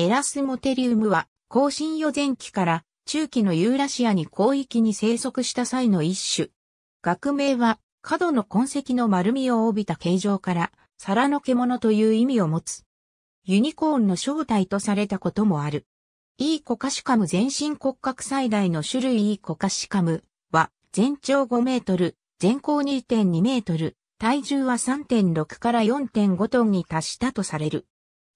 エラスモテリウムは、後進予前期から中期のユーラシアに広域に生息した際の一種。学名は、角の痕跡の丸みを帯びた形状から、皿の獣という意味を持つ。ユニコーンの正体とされたこともある。イーコカシカム全身骨格最大の種類イーコカシカムは、全長5メートル、全高2.2メートル、体重は3.6から4.5トンに達したとされる。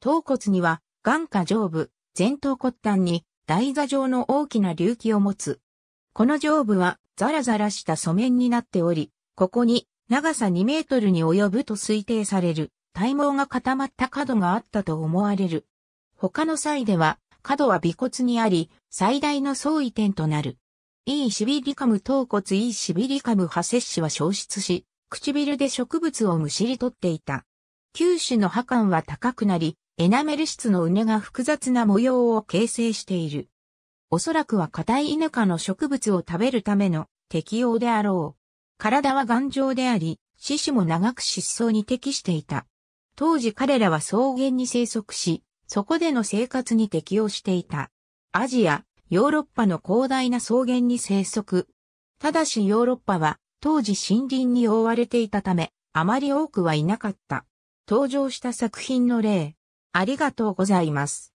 頭骨には眼下上部、前頭骨端に台座状の大きな隆起を持つ。この上部はザラザラした素面になっており、ここに長さ2メートルに及ぶと推定される体毛が固まった角があったと思われる。他の際では角は尾骨にあり、最大の相違点となる。E シビリカム頭骨 E シビリカム派接種は消失し、唇で植物をむしり取っていた。九種の破管は高くなり、エナメル質の畝が複雑な模様を形成している。おそらくは硬い稲科の植物を食べるための適応であろう。体は頑丈であり、獅子も長く失踪に適していた。当時彼らは草原に生息し、そこでの生活に適応していた。アジア、ヨーロッパの広大な草原に生息。ただしヨーロッパは当時森林に覆われていたため、あまり多くはいなかった。登場した作品の例、ありがとうございます。